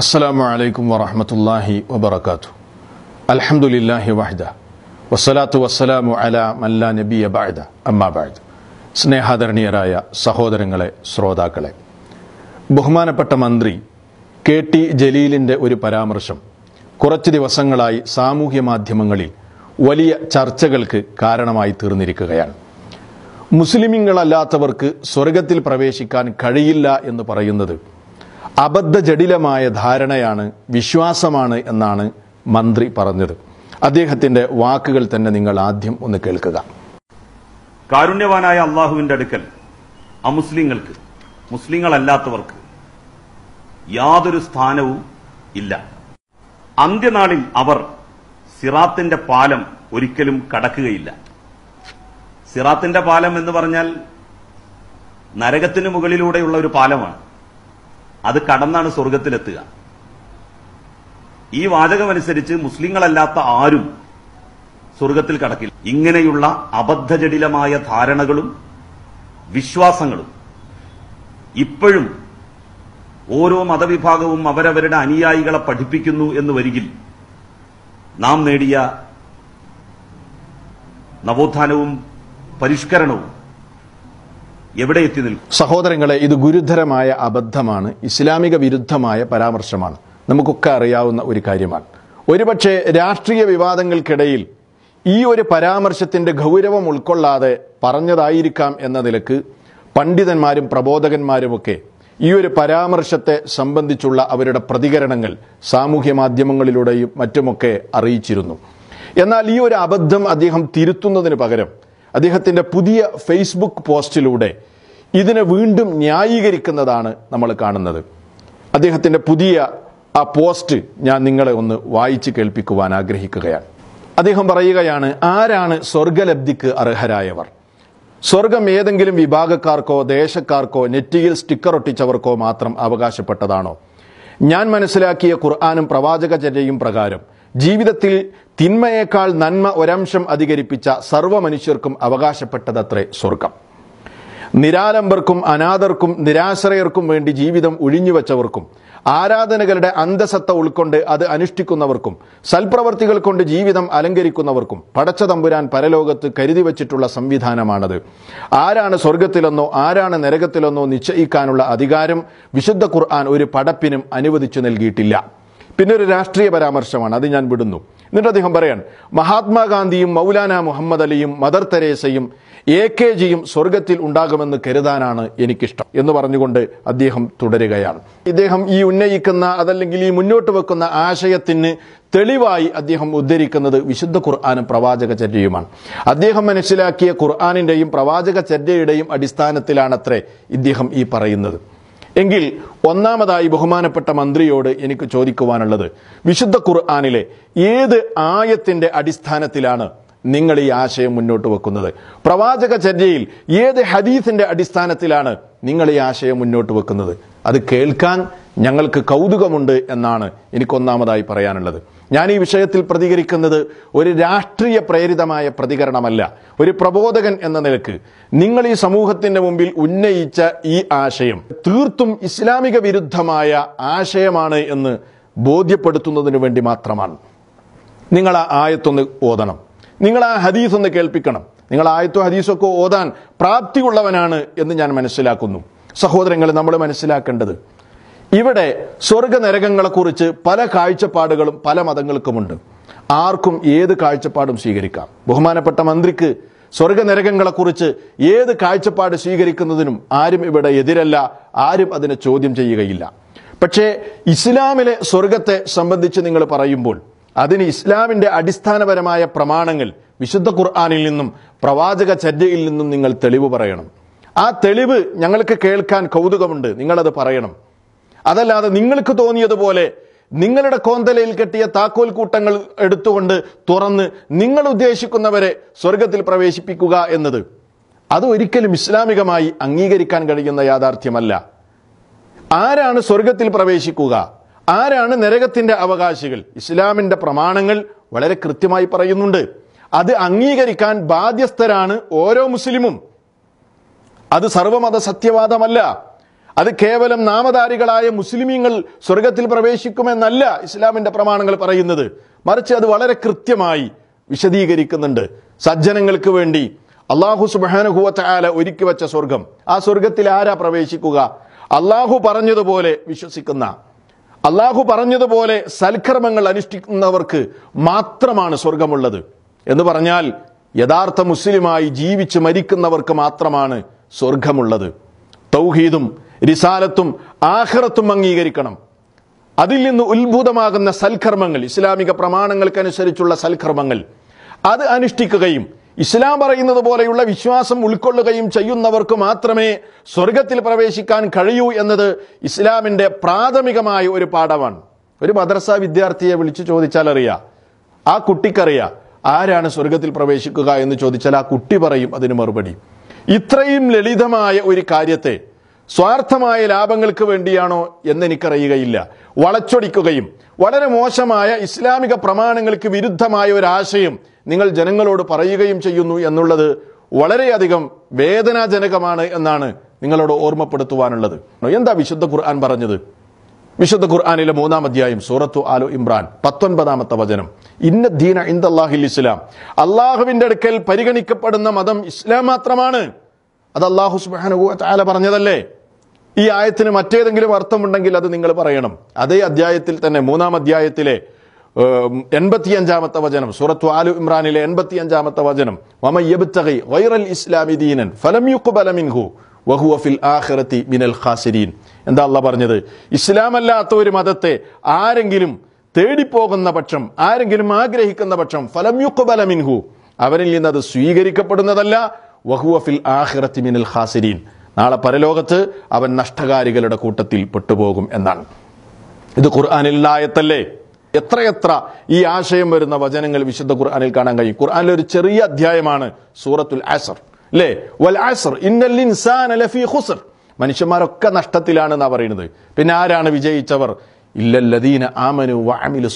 അസ്സലാമു അലൈക്കും വറഹമത്തല്ലാഹി വബർക്കാത്തു അൽഹമുല്ലാഹി വഹദ വസ്സലാത്തു വസ്സലാമു അല മല്ലാ നബി അബായദ അമ്മാബായദ് സ്നേഹാദരണീയരായ സഹോദരങ്ങളെ ശ്രോതാക്കളെ ബഹുമാനപ്പെട്ട മന്ത്രി കെ ടി ജലീലിൻ്റെ ഒരു പരാമർശം കുറച്ച് ദിവസങ്ങളായി സാമൂഹ്യ മാധ്യമങ്ങളിൽ വലിയ ചർച്ചകൾക്ക് കാരണമായി തീർന്നിരിക്കുകയാണ് മുസ്ലിമിങ്ങളല്ലാത്തവർക്ക് സ്വർഗത്തിൽ പ്രവേശിക്കാൻ കഴിയില്ല എന്ന് പറയുന്നത് ജടിലമായ ധാരണയാണ് വിശ്വാസമാണ് എന്നാണ് മന്ത്രി പറഞ്ഞത് അദ്ദേഹത്തിന്റെ വാക്കുകൾ തന്നെ നിങ്ങൾ ആദ്യം ഒന്ന് കേൾക്കുക കാരുണ്യവാനായ അള്ളാഹുവിന്റെ അടുക്കൽ അമുസ്ലിങ്ങൾക്ക് മുസ്ലിങ്ങളല്ലാത്തവർക്ക് യാതൊരു സ്ഥാനവും ഇല്ല അന്ത്യനാളിൽ അവർ സിറാത്തിന്റെ പാലം ഒരിക്കലും കടക്കുകയില്ല സിറാത്തിന്റെ പാലം എന്ന് പറഞ്ഞാൽ നരകത്തിന് മുകളിലൂടെയുള്ള ഒരു പാലമാണ് അത് കടന്നാണ് സ്വർഗത്തിലെത്തുക ഈ വാചകമനുസരിച്ച് മുസ്ലിങ്ങളല്ലാത്ത ആരും സ്വർഗത്തിൽ കടക്കില്ല ഇങ്ങനെയുള്ള അബദ്ധജടിലമായ ധാരണകളും വിശ്വാസങ്ങളും ഇപ്പോഴും ഓരോ മതവിഭാഗവും അവരവരുടെ അനുയായികളെ പഠിപ്പിക്കുന്നു എന്ന് വരികിൽ നാം നേടിയ നവോത്ഥാനവും പരിഷ്കരണവും എവിടെ എത്തി നിൽക്കും സഹോദരങ്ങളെ ഇത് ഗുരുതരമായ അബദ്ധമാണ് ഇസ്ലാമിക വിരുദ്ധമായ പരാമർശമാണ് നമുക്കൊക്കെ അറിയാവുന്ന ഒരു കാര്യമാണ് ഒരുപക്ഷെ രാഷ്ട്രീയ വിവാദങ്ങൾക്കിടയിൽ ഈ ഒരു പരാമർശത്തിന്റെ ഗൗരവം ഉൾക്കൊള്ളാതെ പറഞ്ഞതായിരിക്കാം എന്ന നിലക്ക് പണ്ഡിതന്മാരും പ്രബോധകന്മാരുമൊക്കെ ഈ ഒരു പരാമർശത്തെ സംബന്ധിച്ചുള്ള അവരുടെ പ്രതികരണങ്ങൾ സാമൂഹ്യ മാധ്യമങ്ങളിലൂടെയും മറ്റുമൊക്കെ അറിയിച്ചിരുന്നു എന്നാൽ ഈ ഒരു അബദ്ധം അദ്ദേഹം തിരുത്തുന്നതിന് പകരം അദ്ദേഹത്തിൻ്റെ പുതിയ ഫേസ്ബുക്ക് പോസ്റ്റിലൂടെ ഇതിനെ വീണ്ടും ന്യായീകരിക്കുന്നതാണ് നമ്മൾ കാണുന്നത് അദ്ദേഹത്തിൻ്റെ പുതിയ ആ പോസ്റ്റ് ഞാൻ നിങ്ങളെ ഒന്ന് വായിച്ച് കേൾപ്പിക്കുവാൻ ആഗ്രഹിക്കുകയാണ് അദ്ദേഹം പറയുകയാണ് ആരാണ് സ്വർഗലബ്ധിക്ക് അർഹരായവർ സ്വർഗം ഏതെങ്കിലും വിഭാഗക്കാർക്കോ ദേശക്കാർക്കോ നെറ്റിയിൽ സ്റ്റിക്കർ ഒട്ടിച്ചവർക്കോ മാത്രം അവകാശപ്പെട്ടതാണോ ഞാൻ മനസ്സിലാക്കിയ ഖുർആാനും പ്രവാചകചര്യയും പ്രകാരം ജീവിതത്തിൽ തിന്മയേക്കാൾ നന്മ ഒരംശം അധികരിപ്പിച്ച സർവ്വ മനുഷ്യർക്കും അവകാശപ്പെട്ടതത്രേ സ്വർഗം നിരാലംബർക്കും അനാഥർക്കും നിരാശ്രയർക്കും വേണ്ടി ജീവിതം ഒഴിഞ്ഞുവച്ചവർക്കും ആരാധനകളുടെ അന്തസത്ത ഉൾക്കൊണ്ട് അത് അനുഷ്ഠിക്കുന്നവർക്കും സൽപ്രവർത്തികൾ കൊണ്ട് ജീവിതം അലങ്കരിക്കുന്നവർക്കും പടച്ച തമ്പുരാൻ പരലോകത്ത് കരുതി വച്ചിട്ടുള്ള സംവിധാനമാണത് ആരാണ് സ്വർഗത്തിലെന്നോ ആരാണ് നരകത്തിലെന്നോ നിശ്ചയിക്കാനുള്ള അധികാരം വിശുദ്ധ ഖുർആൻ ഒരു പടപ്പിനും അനുവദിച്ചു നൽകിയിട്ടില്ല പിന്നെ ഒരു രാഷ്ട്രീയ പരാമർശമാണ് അത് ഞാൻ വിടുന്നു എന്നിട്ട് അദ്ദേഹം പറയാൻ മഹാത്മാഗാന്ധിയും മൗലാന മുഹമ്മദ് അലിയും മദർ തെരേസയും എ കെ ജിയും സ്വർഗത്തിൽ ഉണ്ടാകുമെന്ന് കരുതാനാണ് എനിക്കിഷ്ടം എന്ന് പറഞ്ഞുകൊണ്ട് അദ്ദേഹം തുടരുകയാണ് ഇദ്ദേഹം ഈ ഉന്നയിക്കുന്ന അതല്ലെങ്കിൽ ഈ മുന്നോട്ട് വെക്കുന്ന ആശയത്തിന് തെളിവായി അദ്ദേഹം ഉദ്ധരിക്കുന്നത് വിശുദ്ധ ഖുർആാനും പ്രവാചക ചര്യയുമാണ് അദ്ദേഹം മനസ്സിലാക്കിയ ഖുർആാനിൻ്റെയും പ്രവാചക ചര്യയുടെയും അടിസ്ഥാനത്തിലാണത്രേ ഇദ്ദേഹം ഈ പറയുന്നത് എങ്കിൽ ഒന്നാമതായി ബഹുമാനപ്പെട്ട മന്ത്രിയോട് എനിക്ക് ചോദിക്കുവാനുള്ളത് വിശുദ്ധ ഖുർആാനിലെ ഏത് ആയത്തിന്റെ അടിസ്ഥാനത്തിലാണ് നിങ്ങൾ ഈ ആശയം മുന്നോട്ട് വെക്കുന്നത് പ്രവാചക ചര്യയിൽ ഏത് ഹദീസിന്റെ അടിസ്ഥാനത്തിലാണ് നിങ്ങൾ ഈ ആശയം മുന്നോട്ട് വെക്കുന്നത് അത് കേൾക്കാൻ ഞങ്ങൾക്ക് കൗതുകമുണ്ട് എന്നാണ് എനിക്കൊന്നാമതായി പറയാനുള്ളത് ഞാൻ ഈ വിഷയത്തിൽ പ്രതികരിക്കുന്നത് ഒരു രാഷ്ട്രീയ പ്രേരിതമായ പ്രതികരണമല്ല ഒരു പ്രബോധകൻ എന്ന നിലക്ക് നിങ്ങൾ ഈ സമൂഹത്തിന്റെ മുമ്പിൽ ഉന്നയിച്ച ഈ ആശയം തീർത്തും ഇസ്ലാമിക വിരുദ്ധമായ ആശയമാണ് എന്ന് ബോധ്യപ്പെടുത്തുന്നതിന് വേണ്ടി മാത്രമാണ് നിങ്ങൾ ആ ആയത്തൊന്ന് ഓതണം നിങ്ങൾ ആ ഹദീസ് ഒന്ന് കേൾപ്പിക്കണം നിങ്ങൾ ആയത്തോ ഹദീസൊക്കെ ഓതാൻ പ്രാപ്തിയുള്ളവനാണ് എന്ന് ഞാൻ മനസ്സിലാക്കുന്നു സഹോദരങ്ങൾ നമ്മൾ മനസ്സിലാക്കേണ്ടത് ഇവിടെ സ്വർഗനരകങ്ങളെക്കുറിച്ച് പല കാഴ്ചപ്പാടുകളും പല മതങ്ങൾക്കുമുണ്ട് ആർക്കും ഏത് കാഴ്ചപ്പാടും സ്വീകരിക്കാം ബഹുമാനപ്പെട്ട മന്ത്രിക്ക് സ്വർഗനരകങ്ങളെക്കുറിച്ച് ഏത് കാഴ്ചപ്പാട് സ്വീകരിക്കുന്നതിനും ആരും ഇവിടെ എതിരല്ല ആരും അതിനെ ചോദ്യം ചെയ്യുകയില്ല പക്ഷേ ഇസ്ലാമിലെ സ്വർഗത്തെ സംബന്ധിച്ച് നിങ്ങൾ പറയുമ്പോൾ അതിന് ഇസ്ലാമിന്റെ അടിസ്ഥാനപരമായ പ്രമാണങ്ങൾ വിശുദ്ധ ഖുർആാനിൽ നിന്നും പ്രവാചക ചര്യയിൽ നിന്നും നിങ്ങൾ തെളിവ് പറയണം ആ തെളിവ് ഞങ്ങൾക്ക് കേൾക്കാൻ കൗതുകമുണ്ട് നിങ്ങളത് പറയണം അതല്ലാതെ നിങ്ങൾക്ക് തോന്നിയതുപോലെ നിങ്ങളുടെ കോന്തലയിൽ കെട്ടിയ താക്കോൽ കൂട്ടങ്ങൾ എടുത്തുകൊണ്ട് തുറന്ന് നിങ്ങൾ ഉദ്ദേശിക്കുന്നവരെ സ്വർഗത്തിൽ പ്രവേശിപ്പിക്കുക എന്നത് അത് ഒരിക്കലും ഇസ്ലാമികമായി അംഗീകരിക്കാൻ കഴിയുന്ന യാഥാർത്ഥ്യമല്ല ആരാണ് സ്വർഗത്തിൽ പ്രവേശിക്കുക ആരാണ് നരകത്തിന്റെ അവകാശികൾ ഇസ്ലാമിന്റെ പ്രമാണങ്ങൾ വളരെ കൃത്യമായി പറയുന്നുണ്ട് അത് അംഗീകരിക്കാൻ ബാധ്യസ്ഥരാണ് ഓരോ മുസ്ലിമും അത് സർവമത സത്യവാദമല്ല അത് കേവലം നാമധാരികളായ മുസ്ലിമീങ്ങൾ സ്വർഗത്തിൽ പ്രവേശിക്കുമെന്നല്ല ഇസ്ലാമിന്റെ പ്രമാണങ്ങൾ പറയുന്നത് മറിച്ച് അത് വളരെ കൃത്യമായി വിശദീകരിക്കുന്നുണ്ട് സജ്ജനങ്ങൾക്ക് വേണ്ടി അള്ളാഹു സുബാനുഹുവത്തായാല ഒരുക്കി വച്ച സ്വർഗം ആ സ്വർഗത്തിൽ ആരാ പ്രവേശിക്കുക അള്ളാഹു പറഞ്ഞതുപോലെ വിശ്വസിക്കുന്ന അള്ളാഹു പറഞ്ഞതുപോലെ സൽക്കർമ്മങ്ങൾ അനുഷ്ഠിക്കുന്നവർക്ക് മാത്രമാണ് സ്വർഗമുള്ളത് എന്ന് പറഞ്ഞാൽ യഥാർത്ഥ മുസ്ലിമായി ജീവിച്ച് മരിക്കുന്നവർക്ക് മാത്രമാണ് സ്വർഗമുള്ളത് തൗഹീദും രിസാലത്തും ആഹ്റത്തും അംഗീകരിക്കണം അതിൽ നിന്ന് ഉത്ഭുതമാകുന്ന സൽക്കർമ്മങ്ങൾ ഇസ്ലാമിക പ്രമാണങ്ങൾക്കനുസരിച്ചുള്ള സൽക്കർമ്മങ്ങൾ അത് അനുഷ്ഠിക്കുകയും ഇസ്ലാം പറയുന്നത് പോലെയുള്ള വിശ്വാസം ഉൾക്കൊള്ളുകയും ചെയ്യുന്നവർക്ക് മാത്രമേ സ്വർഗത്തിൽ പ്രവേശിക്കാൻ കഴിയൂ എന്നത് ഇസ്ലാമിന്റെ പ്രാഥമികമായ ഒരു പാഠമാണ് ഒരു മദ്രസ വിദ്യാർത്ഥിയെ വിളിച്ചു ചോദിച്ചാൽ അറിയാ ആ കുട്ടിക്കറിയാം ആരാണ് സ്വർഗത്തിൽ പ്രവേശിക്കുക എന്ന് ചോദിച്ചാൽ ആ കുട്ടി പറയും അതിന് മറുപടി ഇത്രയും ലളിതമായ ഒരു കാര്യത്തെ സ്വാർത്ഥമായ ലാഭങ്ങൾക്ക് വേണ്ടിയാണോ എന്നെനിക്കറിയുകയില്ല വളച്ചൊടിക്കുകയും വളരെ മോശമായ ഇസ്ലാമിക പ്രമാണങ്ങൾക്ക് വിരുദ്ധമായ ഒരു ആശയം നിങ്ങൾ ജനങ്ങളോട് പറയുകയും ചെയ്യുന്നു എന്നുള്ളത് വളരെയധികം വേദനാജനകമാണ് എന്നാണ് നിങ്ങളോട് ഓർമ്മപ്പെടുത്തുവാനുള്ളത് എന്താ വിശുദ്ധ ഖുർആൻ പറഞ്ഞത് വിശുദ്ധ ഖുർആാനിലെ മൂന്നാം അധ്യായം സൂറത്തു ആലു ഇമ്രാൻ പത്തൊൻപതാമത്തെ വചനം ഇന്ന ദീന ഇന്ദാഹിൽ ഇസ്ലാം അള്ളാഹുവിന്റെ അടുക്കൽ പരിഗണിക്കപ്പെടുന്ന മതം ഇസ്ലാം മാത്രമാണ് അത് അള്ളാഹു സുബാനുഭവ പറഞ്ഞതല്ലേ ഈ ആയത്തിന് മറ്റേതെങ്കിലും അർത്ഥമുണ്ടെങ്കിൽ അത് നിങ്ങൾ പറയണം അതേ അധ്യായത്തിൽ തന്നെ മൂന്നാം അധ്യായത്തിലെ അഞ്ചാമത്തെ വചനം സൂറത്ത് ആലു ഇമ്രാനിലെ അഞ്ചാമത്തെ വചനം മമയ്യബി വൈറൽ ഇസ്ലാമി ദീനൻ ഫലം യുക്കുബലമിൻഹു വഹുവ ഫിൽ മിനൽ ഖാസിരീൻ എന്താ അല്ല പറഞ്ഞത് ഇസ്ലാമല്ലാത്ത ഒരു മതത്തെ ആരെങ്കിലും തേടിപ്പോകുന്ന പക്ഷം ആരെങ്കിലും ആഗ്രഹിക്കുന്ന പക്ഷം ഫലം യുക്കുബല മിൻഹു അവരിൽ നിന്ന് അത് സ്വീകരിക്കപ്പെടുന്നതല്ല വഹുവ ഫിൽ മിനൽ ഖാസിരീൻ നാളെ പരലോകത്ത് അവൻ നഷ്ടകാരികളുടെ കൂട്ടത്തിൽ പെട്ടുപോകും എന്നാണ് ഇത് ഖുർആാനില്ലായത്തല്ലേ എത്രയെത്ര ഈ ആശയം വരുന്ന വചനങ്ങൾ വിശുദ്ധ ഖുർആാനിൽ കാണാൻ കഴിയും ഖുർആാനിൽ ഒരു ചെറിയ അധ്യായമാണ് സൂറത്തുൽ ആസർ അല്ലേ വൽ ആസർ ഇന്നൽ ലഫി ഖുസർ മനുഷ്യന്മാരൊക്കെ നഷ്ടത്തിലാണെന്നാണ് പറയുന്നത് പിന്നെ ആരാണ് വിജയിച്ചവർ ഇല്ലല്ലദീന ആമനു വ അമിലു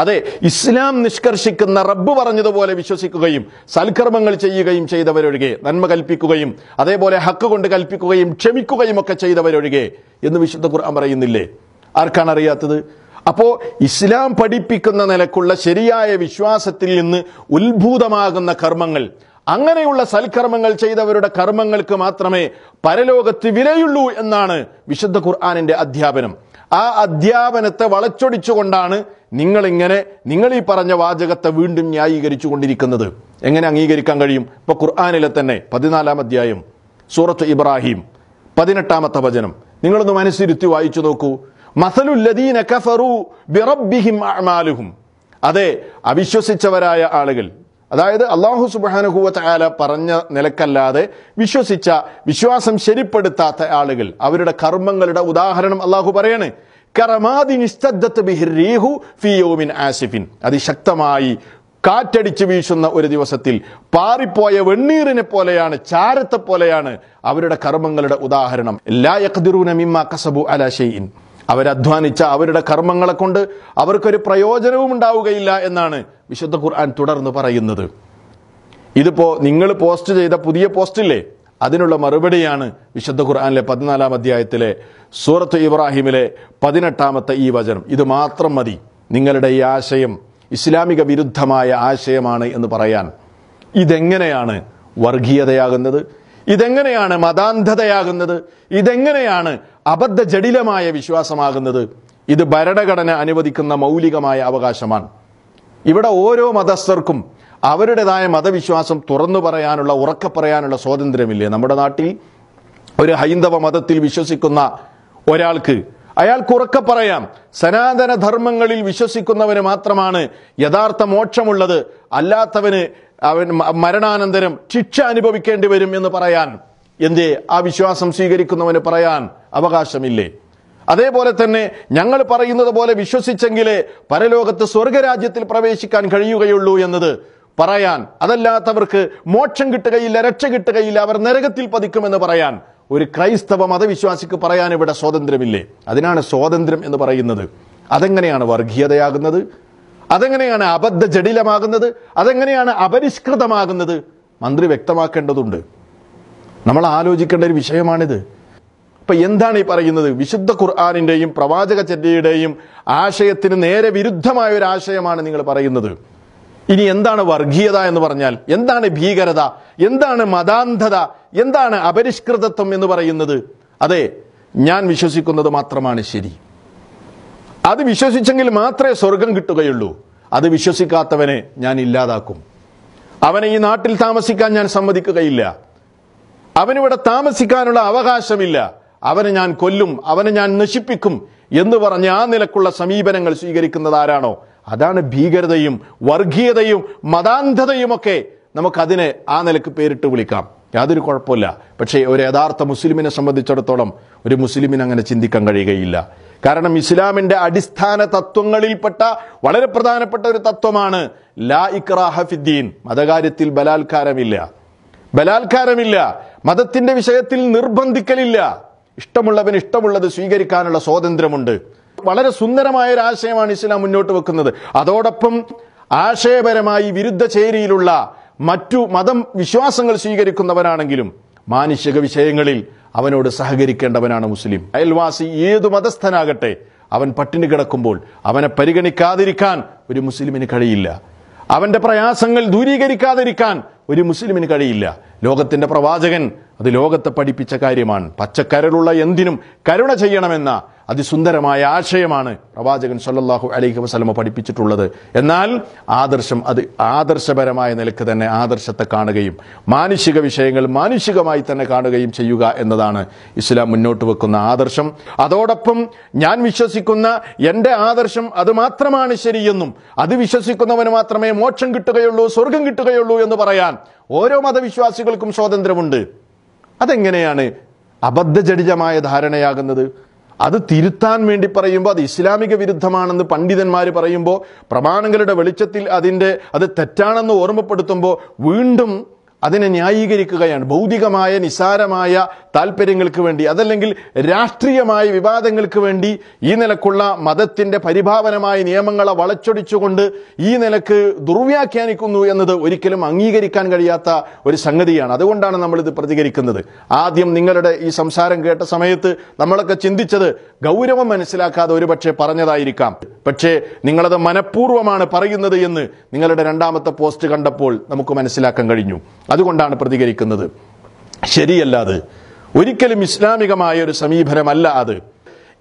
അതെ ഇസ്ലാം നിഷ്കർഷിക്കുന്ന റബ്ബ് പറഞ്ഞതുപോലെ വിശ്വസിക്കുകയും സൽക്കർമ്മങ്ങൾ ചെയ്യുകയും ചെയ്തവരൊഴികെ നന്മ കൽപ്പിക്കുകയും അതേപോലെ ഹക്ക് കൊണ്ട് കൽപ്പിക്കുകയും ക്ഷമിക്കുകയും ഒക്കെ ചെയ്തവരൊഴികെ എന്ന് വിശുദ്ധ ഖുർആൻ പറയുന്നില്ലേ ആർക്കാണ് അറിയാത്തത് അപ്പോൾ ഇസ്ലാം പഠിപ്പിക്കുന്ന നിലക്കുള്ള ശരിയായ വിശ്വാസത്തിൽ നിന്ന് ഉത്ഭൂതമാകുന്ന കർമ്മങ്ങൾ അങ്ങനെയുള്ള സൽക്കർമ്മങ്ങൾ ചെയ്തവരുടെ കർമ്മങ്ങൾക്ക് മാത്രമേ പരലോകത്ത് വിലയുള്ളൂ എന്നാണ് വിശുദ്ധ ഖുർആാനിന്റെ അധ്യാപനം ആ അധ്യാപനത്തെ വളച്ചൊടിച്ചുകൊണ്ടാണ് നിങ്ങളിങ്ങനെ നിങ്ങൾ ഈ പറഞ്ഞ വാചകത്തെ വീണ്ടും ന്യായീകരിച്ചു കൊണ്ടിരിക്കുന്നത് എങ്ങനെ അംഗീകരിക്കാൻ കഴിയും ഇപ്പൊ ഖുർആാനിലെ തന്നെ പതിനാലാം അധ്യായം സൂറത്ത് ഇബ്രാഹിം പതിനെട്ടാമത്തെ വചനം നിങ്ങളൊന്ന് മനസ്സിരുത്തി വായിച്ചു നോക്കൂ മസലുല്ലദീന കഫറു ബിറബ്ബിഹിം അമാലുഹും അതെ അവിശ്വസിച്ചവരായ ആളുകൾ അതായത് അള്ളാഹു സുബാനുഹൂവ ചായാല പറഞ്ഞ നിലക്കല്ലാതെ വിശ്വസിച്ച വിശ്വാസം ശരിപ്പെടുത്താത്ത ആളുകൾ അവരുടെ കർമ്മങ്ങളുടെ ഉദാഹരണം അള്ളാഹു പറയാണ് ആസിഫിൻ അതിശക്തമായി കാറ്റടിച്ച് വീശുന്ന ഒരു ദിവസത്തിൽ പാറിപ്പോയ വെണ്ണീറിനെ പോലെയാണ് ചാരത്തെ പോലെയാണ് അവരുടെ കർമ്മങ്ങളുടെ ഉദാഹരണം എല്ലാ യഖ്ദിറൂന മിമ്മ കസബു അലാ ഷെയ്ൻ അവരധ്വാനിച്ച അവരുടെ കർമ്മങ്ങളെ കൊണ്ട് അവർക്കൊരു പ്രയോജനവും ഉണ്ടാവുകയില്ല എന്നാണ് വിശുദ്ധ ഖുർആൻ തുടർന്ന് പറയുന്നത് ഇതിപ്പോൾ നിങ്ങൾ പോസ്റ്റ് ചെയ്ത പുതിയ പോസ്റ്റില്ലേ അതിനുള്ള മറുപടിയാണ് വിശുദ്ധ ഖുർആാനിലെ പതിനാലാം അധ്യായത്തിലെ സൂറത്ത് ഇബ്രാഹിമിലെ പതിനെട്ടാമത്തെ ഈ വചനം ഇത് മാത്രം മതി നിങ്ങളുടെ ഈ ആശയം ഇസ്ലാമിക വിരുദ്ധമായ ആശയമാണ് എന്ന് പറയാൻ ഇതെങ്ങനെയാണ് വർഗീയതയാകുന്നത് ഇതെങ്ങനെയാണ് മതാന്ധതയാകുന്നത് ഇതെങ്ങനെയാണ് അബദ്ധ ജടിലമായ വിശ്വാസമാകുന്നത് ഇത് ഭരണഘടന അനുവദിക്കുന്ന മൗലികമായ അവകാശമാണ് ഇവിടെ ഓരോ മതസ്ഥർക്കും അവരുടേതായ മതവിശ്വാസം തുറന്നു പറയാനുള്ള ഉറക്ക പറയാനുള്ള സ്വാതന്ത്ര്യമില്ലേ നമ്മുടെ നാട്ടിൽ ഒരു ഹൈന്ദവ മതത്തിൽ വിശ്വസിക്കുന്ന ഒരാൾക്ക് അയാൾക്ക് ഉറക്കെ പറയാം സനാതന ധർമ്മങ്ങളിൽ വിശ്വസിക്കുന്നവന് മാത്രമാണ് യഥാർത്ഥ മോക്ഷമുള്ളത് അല്ലാത്തവന് അവൻ മരണാനന്തരം ശിക്ഷ അനുഭവിക്കേണ്ടി വരും എന്ന് പറയാൻ എന്തേ ആ വിശ്വാസം സ്വീകരിക്കുന്നവന് പറയാൻ അവകാശമില്ലേ അതേപോലെ തന്നെ ഞങ്ങൾ പറയുന്നത് പോലെ വിശ്വസിച്ചെങ്കിലേ പരലോകത്ത് സ്വർഗരാജ്യത്തിൽ പ്രവേശിക്കാൻ കഴിയുകയുള്ളൂ എന്നത് പറയാൻ അതല്ലാത്തവർക്ക് മോക്ഷം കിട്ടുകയില്ല രക്ഷ കിട്ടുകയില്ല അവർ നരകത്തിൽ പതിക്കുമെന്ന് പറയാൻ ഒരു ക്രൈസ്തവ മതവിശ്വാസിക്ക് പറയാൻ ഇവിടെ സ്വാതന്ത്ര്യമില്ലേ അതിനാണ് സ്വാതന്ത്ര്യം എന്ന് പറയുന്നത് അതെങ്ങനെയാണ് വർഗീയതയാകുന്നത് അതെങ്ങനെയാണ് അബദ്ധ ജടിലമാകുന്നത് അതെങ്ങനെയാണ് അപരിഷ്കൃതമാകുന്നത് മന്ത്രി വ്യക്തമാക്കേണ്ടതുണ്ട് നമ്മൾ ആലോചിക്കേണ്ട ഒരു വിഷയമാണിത് ഇപ്പം എന്താണ് ഈ പറയുന്നത് വിശുദ്ധ ഖുർആാനിന്റെയും പ്രവാചക ചര്യയുടെയും ആശയത്തിന് നേരെ വിരുദ്ധമായ ഒരു ആശയമാണ് നിങ്ങൾ പറയുന്നത് ഇനി എന്താണ് വർഗീയത എന്ന് പറഞ്ഞാൽ എന്താണ് ഭീകരത എന്താണ് മതാന്ധത എന്താണ് അപരിഷ്കൃതത്വം എന്ന് പറയുന്നത് അതെ ഞാൻ വിശ്വസിക്കുന്നത് മാത്രമാണ് ശരി അത് വിശ്വസിച്ചെങ്കിൽ മാത്രമേ സ്വർഗം കിട്ടുകയുള്ളൂ അത് വിശ്വസിക്കാത്തവനെ ഞാൻ ഇല്ലാതാക്കും അവനെ ഈ നാട്ടിൽ താമസിക്കാൻ ഞാൻ സമ്മതിക്കുകയില്ല അവനിവിടെ താമസിക്കാനുള്ള അവകാശമില്ല അവനെ ഞാൻ കൊല്ലും അവനെ ഞാൻ നശിപ്പിക്കും എന്ന് പറഞ്ഞ് ആ നിലക്കുള്ള സമീപനങ്ങൾ സ്വീകരിക്കുന്നത് ആരാണോ അതാണ് ഭീകരതയും വർഗീയതയും ഒക്കെ നമുക്കതിനെ ആ നിലക്ക് പേരിട്ട് വിളിക്കാം യാതൊരു കുഴപ്പമില്ല പക്ഷേ ഒരു യഥാർത്ഥ മുസ്ലിമിനെ സംബന്ധിച്ചിടത്തോളം ഒരു മുസ്ലിമിന് അങ്ങനെ ചിന്തിക്കാൻ കഴിയുകയില്ല കാരണം ഇസ്ലാമിന്റെ അടിസ്ഥാന തത്വങ്ങളിൽപ്പെട്ട വളരെ പ്രധാനപ്പെട്ട ഒരു തത്വമാണ് ലാ ഇക്രാഹഫിദ്ദീൻ മതകാര്യത്തിൽ ബലാത്കാരമില്ല ബലാത്കാരമില്ല മതത്തിന്റെ വിഷയത്തിൽ നിർബന്ധിക്കലില്ല ഇഷ്ടമുള്ളവന് ഇഷ്ടമുള്ളത് സ്വീകരിക്കാനുള്ള സ്വാതന്ത്ര്യമുണ്ട് വളരെ സുന്ദരമായ ഒരു ആശയമാണ് ഇസ്ലാം മുന്നോട്ട് വെക്കുന്നത് അതോടൊപ്പം ആശയപരമായി വിരുദ്ധ ചേരിയിലുള്ള മറ്റു മതം വിശ്വാസങ്ങൾ സ്വീകരിക്കുന്നവനാണെങ്കിലും മാനുഷിക വിഷയങ്ങളിൽ അവനോട് സഹകരിക്കേണ്ടവനാണ് മുസ്ലിം അയൽവാസി ഏതു മതസ്ഥനാകട്ടെ അവൻ പട്ടിണി കിടക്കുമ്പോൾ അവനെ പരിഗണിക്കാതിരിക്കാൻ ഒരു മുസ്ലിമിന് കഴിയില്ല അവന്റെ പ്രയാസങ്ങൾ ദൂരീകരിക്കാതിരിക്കാൻ ഒരു മുസ്ലിമിന് കഴിയില്ല ലോകത്തിന്റെ പ്രവാചകൻ അത് ലോകത്തെ പഠിപ്പിച്ച കാര്യമാണ് പച്ചക്കരലുള്ള എന്തിനും കരുണ ചെയ്യണമെന്ന അതിസുന്ദരമായ ആശയമാണ് പ്രവാചകൻ സല്ലാഹു അലൈഹി വസ്ലമ പഠിപ്പിച്ചിട്ടുള്ളത് എന്നാൽ ആദർശം അത് ആദർശപരമായ നിലക്ക് തന്നെ ആദർശത്തെ കാണുകയും മാനുഷിക വിഷയങ്ങൾ മാനുഷികമായി തന്നെ കാണുകയും ചെയ്യുക എന്നതാണ് ഇസ്ലാം മുന്നോട്ട് വെക്കുന്ന ആദർശം അതോടൊപ്പം ഞാൻ വിശ്വസിക്കുന്ന എൻ്റെ ആദർശം അത് മാത്രമാണ് ശരിയെന്നും അത് വിശ്വസിക്കുന്നവന് മാത്രമേ മോക്ഷം കിട്ടുകയുള്ളൂ സ്വർഗം കിട്ടുകയുള്ളൂ എന്ന് പറയാൻ ഓരോ മതവിശ്വാസികൾക്കും സ്വാതന്ത്ര്യമുണ്ട് അതെങ്ങനെയാണ് അബദ്ധജടിതമായ ധാരണയാകുന്നത് അത് തിരുത്താൻ വേണ്ടി പറയുമ്പോൾ അത് ഇസ്ലാമിക വിരുദ്ധമാണെന്ന് പണ്ഡിതന്മാർ പറയുമ്പോൾ പ്രമാണങ്ങളുടെ വെളിച്ചത്തിൽ അതിൻ്റെ അത് തെറ്റാണെന്ന് ഓർമ്മപ്പെടുത്തുമ്പോൾ വീണ്ടും അതിനെ ന്യായീകരിക്കുകയാണ് ഭൗതികമായ നിസാരമായ താല്പര്യങ്ങൾക്ക് വേണ്ടി അതല്ലെങ്കിൽ രാഷ്ട്രീയമായ വിവാദങ്ങൾക്ക് വേണ്ടി ഈ നിലക്കുള്ള മതത്തിൻ്റെ പരിഭാവനമായ നിയമങ്ങളെ വളച്ചൊടിച്ചുകൊണ്ട് ഈ നിലക്ക് ദുർവ്യാഖ്യാനിക്കുന്നു എന്നത് ഒരിക്കലും അംഗീകരിക്കാൻ കഴിയാത്ത ഒരു സംഗതിയാണ് അതുകൊണ്ടാണ് നമ്മളിത് പ്രതികരിക്കുന്നത് ആദ്യം നിങ്ങളുടെ ഈ സംസാരം കേട്ട സമയത്ത് നമ്മളൊക്കെ ചിന്തിച്ചത് ഗൗരവം മനസ്സിലാക്കാതെ ഒരുപക്ഷെ പറഞ്ഞതായിരിക്കാം പക്ഷേ നിങ്ങളത് മനഃപൂർവ്വമാണ് പറയുന്നത് എന്ന് നിങ്ങളുടെ രണ്ടാമത്തെ പോസ്റ്റ് കണ്ടപ്പോൾ നമുക്ക് മനസ്സിലാക്കാൻ കഴിഞ്ഞു അതുകൊണ്ടാണ് പ്രതികരിക്കുന്നത് ശരിയല്ലാതെ ഒരിക്കലും ഇസ്ലാമികമായ ഒരു സമീപനമല്ല അത്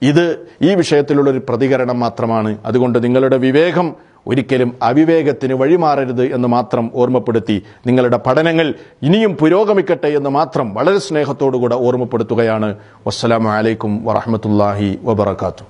ഇത് ഈ വിഷയത്തിലുള്ള ഒരു പ്രതികരണം മാത്രമാണ് അതുകൊണ്ട് നിങ്ങളുടെ വിവേകം ഒരിക്കലും അവിവേകത്തിന് വഴിമാറരുത് എന്ന് മാത്രം ഓർമ്മപ്പെടുത്തി നിങ്ങളുടെ പഠനങ്ങൾ ഇനിയും പുരോഗമിക്കട്ടെ എന്ന് മാത്രം വളരെ സ്നേഹത്തോടുകൂടെ ഓർമ്മപ്പെടുത്തുകയാണ് വസ്സലാമലൈക്കും വറഹമത്തല്ലാഹി വബർക്കാത്തു